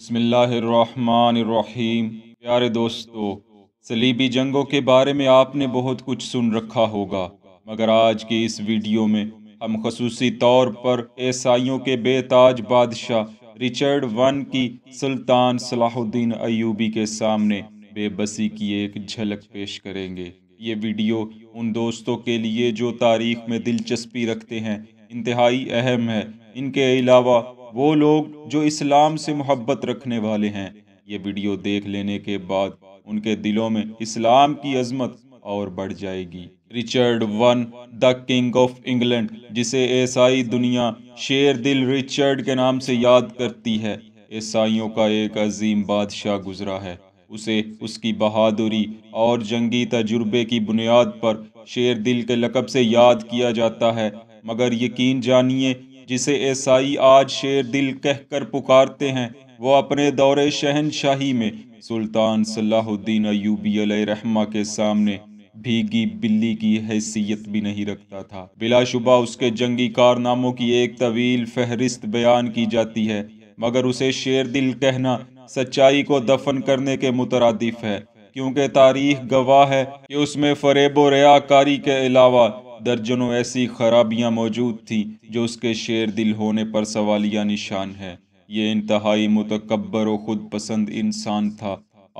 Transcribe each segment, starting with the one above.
बसमीम प्यारे दोस्तों सलीबी जंगों के बारे में आपने बहुत कुछ सुन रखा होगा मगर आज की इस वीडियो में हम खसूसी तौर पर ईसाइयों के बेताज बादशाह रिचर्ड वन की सुल्तान सलाहुद्दीन अयूबी के सामने बेबसी की एक झलक पेश करेंगे ये वीडियो उन दोस्तों के लिए जो तारीख में दिलचस्पी रखते हैं इंतहाई अहम है इनके अलावा वो लोग जो इस्लाम से मोहब्बत रखने वाले हैं ये वीडियो देख लेने के बाद उनके दिलों में इस्लाम की अजमत और बढ़ जाएगी Richard one the king of England जिसे ईसाई दुनिया शेर दिल रिचर्ड के नाम से याद करती है ईसाइयों का एक अजीम बादशाह गुजरा है उसे उसकी बहादुरी और जंगी तजुर्बे की बुनियाद पर शेर दिल के लकब से याद किया जाता है मगर यकीन जानिए जिसे ऐसाई आज शेर दिल कहकर पुकारते हैं वो अपने दौरे शहनशाही में सुल्तान सलाहुद्दीन अयूबी रहमा के सामने भीगी बिल्ली की हैसियत भी नहीं रखता था बिलाशुबा उसके जंगी कारनामों की एक तवील फहरिस्त बयान की जाती है मगर उसे शेर दिल कहना सच्चाई को दफन करने के मुतरदिफ है क्योंकि तारीख गवाह है कि उसमें फरेब रयाकारी के अलावा दर्जनों ऐसी खराबियां मौजूद थीं जो उसके शेर दिल होने पर सवालिया निशान है ये इंतहाई मतकबर व खुद पसंद इंसान था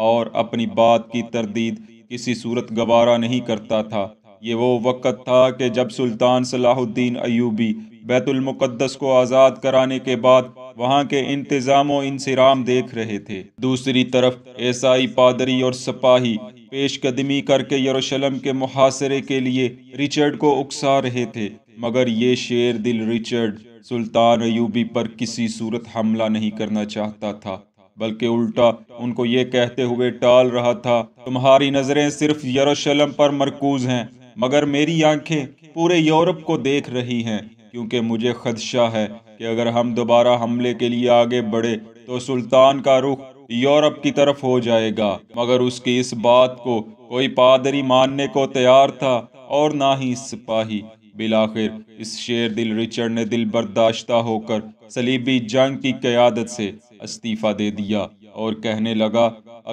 और अपनी बात की तरदीद किसी सूरत गवारा नहीं करता था ये वो वक़्त था कि जब सुल्तान सलाहुद्दीन अयूबी बैतुलमक़दस को आज़ाद कराने के बाद वहाँ के इंतज़ाम इंसराम देख रहे थे दूसरी तरफ ऐसाई पादरी और सपाही पेशकदमी करके यरूशलेम के मुहासरे के लिए रिचर्ड को उकसा रहे थे मगर ये शेर दिल रिचर्ड सुल्तान अयूबी पर किसी सूरत हमला नहीं करना चाहता था बल्कि उल्टा उनको ये कहते हुए टाल रहा था तुम्हारी नज़रें सिर्फ यरूशलेम पर मरकूज हैं मगर मेरी आंखें पूरे यूरोप को देख रही हैं क्योंकि मुझे खदशा है कि अगर हम दोबारा हमले के लिए आगे बढ़े तो सुल्तान का रुख यूरोप की तरफ हो जाएगा मगर उसकी इस बात को कोई पादरी मानने को तैयार था और ना ही सिपाही बिलाखिर इस शेर दिल रिचर्ड ने दिल बर्दाश्ता होकर सलीबी जंग की क्यादत से इस्तीफ़ा दे दिया और कहने लगा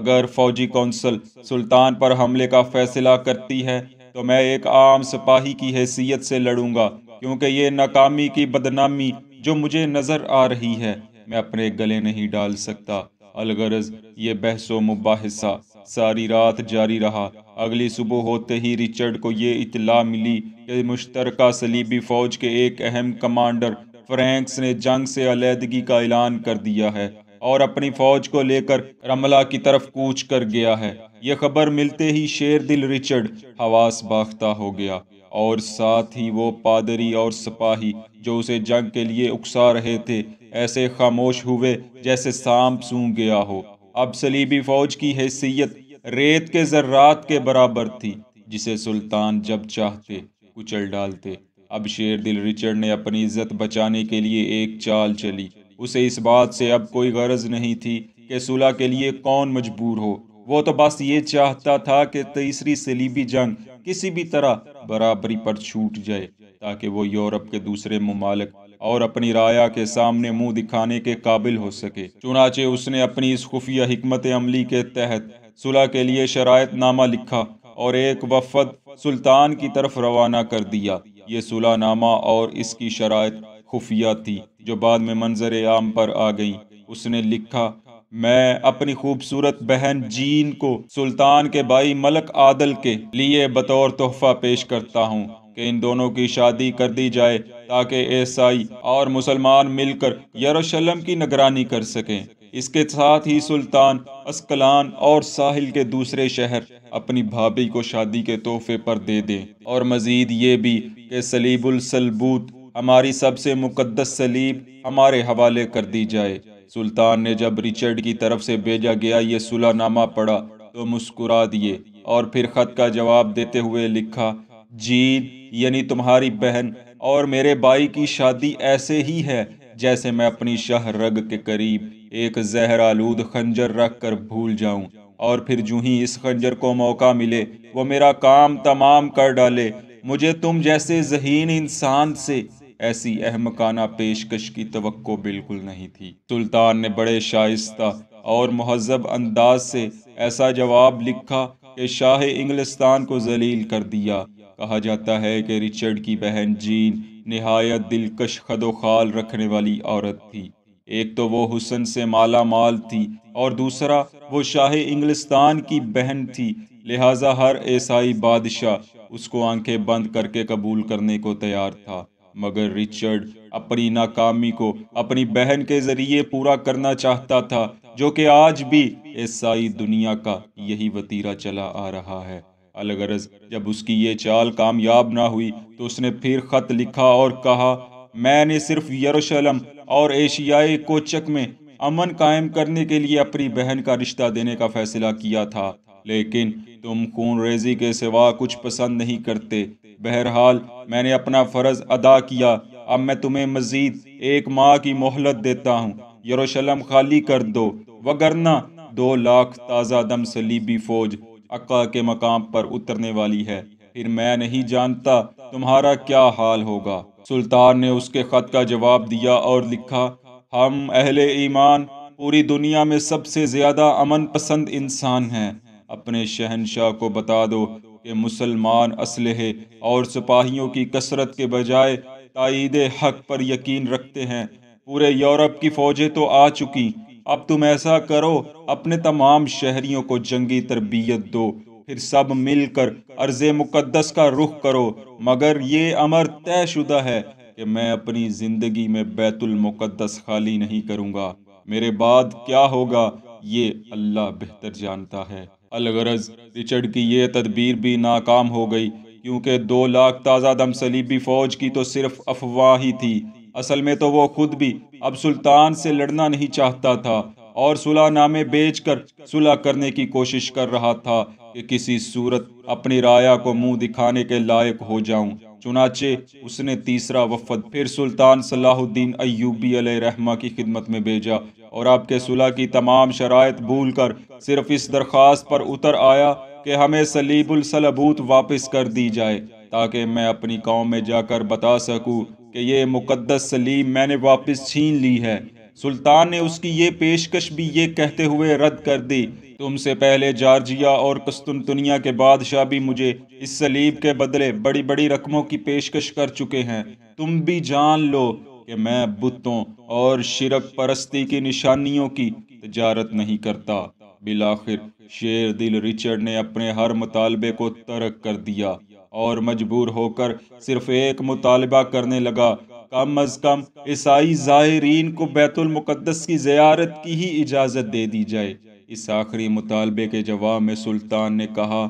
अगर फौजी कौंसल सुल्तान पर हमले का फैसला करती है तो मैं एक आम सिपाही की हैसियत से लड़ूंगा क्योंकि ये नाकामी की बदनामी जो मुझे नज़र आ रही है मैं अपने गले नहीं डाल सकता अलगरज ये बहसो मुबाहिसा सारी रात जारी रहा अगली सुबह होते ही रिचर्ड को ये इतला मिली कि मुश्तर सलीबी फ़ौज के एक अहम कमांडर फ्रैंक्स ने जंग से अलीहदगी का ऐलान कर दिया है और अपनी फौज को लेकर रमला की तरफ कूच कर गया है यह खबर मिलते ही शेर दिल रिचर्ड हवास बाख्ता हो गया और साथ ही वो पादरी और सिपाही जो उसे जंग के लिए उकसा रहे थे ऐसे खामोश हुए जैसे सांप सूंघ गया हो अब सलीबी फौज की हैसियत रेत के जर्रात के बराबर थी जिसे सुल्तान जब चाहते कुचल डालते अब शेर दिल रिचर्ड ने अपनी इज्जत बचाने के लिए एक चाल चली उसे इस बात से अब कोई गरज नहीं थी कि सुलह के लिए कौन मजबूर हो वो तो बस ये चाहता था कि तीसरी सलीबी जंग किसी भी तरह बराबरी पर छूट जाए ताकि वो यूरोप के दूसरे ममालिक और अपनी राया के सामने मुंह दिखाने के काबिल हो सके चुनाचे उसने अपनी इस खुफिया हमत अमली के तहत सुलह के लिए शरात नामा लिखा और एक वफद सुल्तान की तरफ रवाना कर दिया ये सुलह नामा और इसकी शराय खुफिया थी जो बाद में मंजर आम पर आ गई उसने लिखा मैं अपनी खूबसूरत बहन जीन को सुल्तान के भाई मलक आदल के लिए बतौर तोहफा पेश करता हूँ कि इन दोनों की शादी कर दी जाए ताकि ईसाई और मुसलमान मिलकर यरूशलेम की निगरानी कर सकें इसके साथ ही सुल्तान अस्कलान और साहिल के दूसरे शहर अपनी भाभी को शादी के तोहफे पर दे दें और मज़ीद ये भी कि सलीबुल सलबूत हमारी सबसे मुकद्दस सलीब हमारे हवाले कर दी जाए सुल्तान ने जब रिचर्ड की तरफ से भेजा गया ये सुलहनामा पढ़ा तो मुस्कुरा दिए और फिर खत का जवाब देते हुए लिखा जीन यानी तुम्हारी बहन और मेरे भाई की शादी ऐसे ही है जैसे मैं अपनी शहर रग के करीब एक जहर आलूद खंजर रख कर भूल जाऊं और फिर जू ही इस खंजर को मौका मिले वो मेरा काम तमाम कर डाले मुझे तुम जैसे जहीन इंसान से ऐसी अहमकाना पेशकश की तो बिल्कुल नहीं थी सुल्तान ने बड़े शाइस्ता और महजब अंदाज से ऐसा जवाब लिखा कि शाह इंग्लिस्तान को जलील कर दिया कहा जाता है कि रिचर्ड की बहन जीन नहायत दिलकश खदोखाल रखने वाली औरत थी एक तो वो हुसन से माला माल थी और दूसरा वो शाह इंग्लिस्तान की बहन थी लिहाजा हर ऐसाई बादशाह उसको आंखें बंद करके कबूल करने को तैयार था मगर रिचर्ड अपनी नाकामी को अपनी बहन के जरिए पूरा करना चाहता था जो कि आज भी ईसाई दुनिया का यही वतीरा चला आ रहा है अलगरज जब उसकी ये चाल कामयाब ना हुई तो उसने फिर खत लिखा और कहा मैंने सिर्फ यरूशलेम और एशियाई कोचक में अमन कायम करने के लिए अपनी बहन का रिश्ता देने का फैसला किया था लेकिन तुम खून रेजी के सिवा कुछ पसंद नहीं करते बहरहाल मैंने अपना फ़र्ज अदा किया अब मैं तुम्हें मज़ीद एक माह की मोहलत देता हूँ यरूशलेम खाली कर दो वगरना दो लाख ताज़ा दम सलीबी फ़ौज अक्का के मकाम पर उतरने वाली है फिर मैं नहीं जानता तुम्हारा क्या हाल होगा सुल्तान ने उसके ख़त का जवाब दिया और लिखा हम अहले ईमान पूरी दुनिया में सबसे ज़्यादा अमन पसंद इंसान हैं अपने शहनशाह को बता दो कि मुसलमान असलहे और सिपाहियों की कसरत के बजाय तइद हक पर यकीन रखते हैं पूरे यूरोप की फ़ौजें तो आ चुकी अब तुम ऐसा करो अपने तमाम शहरियों को जंगी तरबियत दो फिर सब मिलकर अर्ज मुकदस का रुख करो मगर ये अमर तयशुदा है कि मैं अपनी ज़िंदगी में बैतुलमुक़दस खाली नहीं करूँगा मेरे बाद क्या होगा ये अल्लाह बेहतर जानता है अलगरज रिचर्ड की यह तदबीर भी नाकाम हो गई क्योंकि दो लाख ताज़ा दम सलीबी फ़ौज की तो सिर्फ अफवाह ही थी असल में तो वो खुद भी अब सुल्तान से लड़ना नहीं चाहता था और सुलह नामे बेच कर सुलह करने की कोशिश कर रहा था कि किसी सूरत अपनी राया को मुंह दिखाने के लायक हो जाऊं। चुनाचे उसने तीसरा वफद फिर सुल्तान सलाहुद्दीन अयूबी रहमा की खिदमत में भेजा और आपके सुलह की तमाम शराय भूल कर सिर्फ इस दरख्वास्त पर उतर आया कि हमें सलीबुलसलबूत वापस कर दी जाए ताकि मैं अपनी कौम में जाकर बता सकूँ कि ये मुकदस सलीम मैंने वापस छीन ली है सुल्तान ने उसकी ये पेशकश भी ये कहते हुए रद्द कर दी तुमसे पहले जार्जिया और कस्तुनतुनिया के बादशाह भी मुझे इस सलीब के बदले बड़ी बड़ी रकमों की पेशकश कर चुके हैं तुम भी जान लो कि मैं बुतों और शिरक परस्ती की निशानियों की तजारत नहीं करता बिलाखिर शेर दिल रिचर्ड ने अपने हर मुतालबे को तर्क कर दिया और मजबूर होकर सिर्फ एक मुतालबा करने लगा कम अज कम ईसाई ज़ायरीन को बैतुल मुकद्दस की जियारत की ही इजाज़त दे दी जाए इस आखिरी मुतालबे के जवाब में सुल्तान ने कहा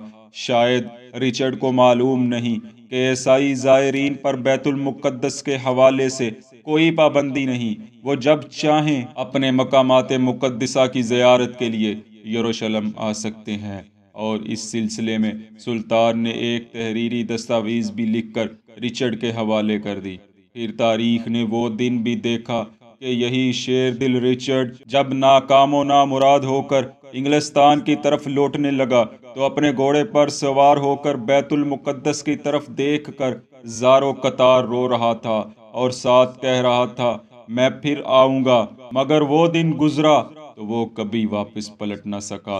शायद रिचर्ड को मालूम नहीं कि ईसाई ज़ायरीन पर बैतुल मुकद्दस के हवाले से कोई पाबंदी नहीं वो जब चाहें अपने मकामात मुकदसा की ज़ियारत के लिए यरूशलेम आ सकते हैं और इस सिलसिले में सुल्तान ने एक तहरीरी दस्तावेज़ भी लिखकर रिचर्ड के हवाले कर दी फिर तारीख ने वो दिन भी देखा कि यही शेर दिल रिचर्ड जब नाकामो ना मुराद होकर इंग्लिस्तान की तरफ लौटने लगा तो अपने घोड़े पर सवार होकर बैतुल मुकद्दस की तरफ देख कर जारो कतार रो रहा था और साथ कह रहा था मैं फिर आऊँगा मगर वो दिन गुजरा तो वो कभी वापस पलट ना सका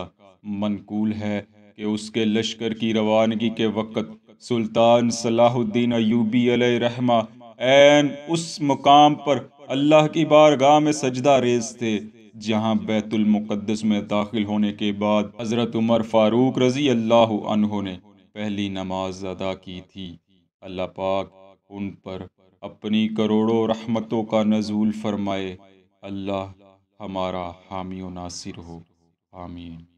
मनकूल है कि उसके लश्कर की रवानगी के वक़्त सुल्तान सलाहुद्दीन अयूबी रहमा एन उस मुकाम पर अल्लाह की बारगाह में सजदा रेज थे जहाँ मुकद्दस में दाखिल होने के बाद हज़रत उमर फ़ारूक रज़ी अल्लाह ने पहली नमाज अदा की थी अल्लाह पाक उन पर अपनी करोड़ों रहमतों का नजूल फरमाए अल्लाह हमारा हामी नासिर हो आमीन